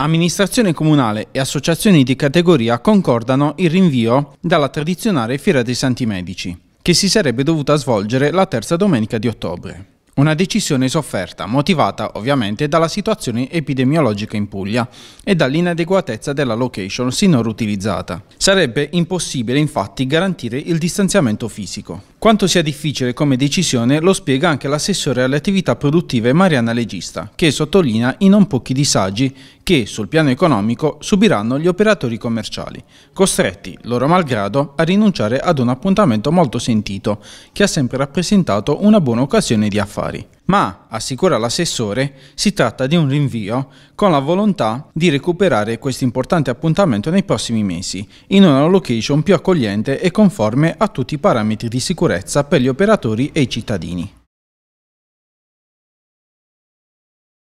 Amministrazione comunale e associazioni di categoria concordano il rinvio dalla tradizionale Fiera dei Santi Medici, che si sarebbe dovuta svolgere la terza domenica di ottobre. Una decisione sofferta, motivata ovviamente dalla situazione epidemiologica in Puglia e dall'inadeguatezza della location sinora utilizzata. Sarebbe impossibile infatti garantire il distanziamento fisico. Quanto sia difficile come decisione lo spiega anche l'assessore alle attività produttive Mariana Legista, che sottolinea i non pochi disagi che sul piano economico subiranno gli operatori commerciali, costretti, loro malgrado, a rinunciare ad un appuntamento molto sentito, che ha sempre rappresentato una buona occasione di affari. Ma, assicura l'assessore, si tratta di un rinvio con la volontà di recuperare questo importante appuntamento nei prossimi mesi, in una location più accogliente e conforme a tutti i parametri di sicurezza per gli operatori e i cittadini.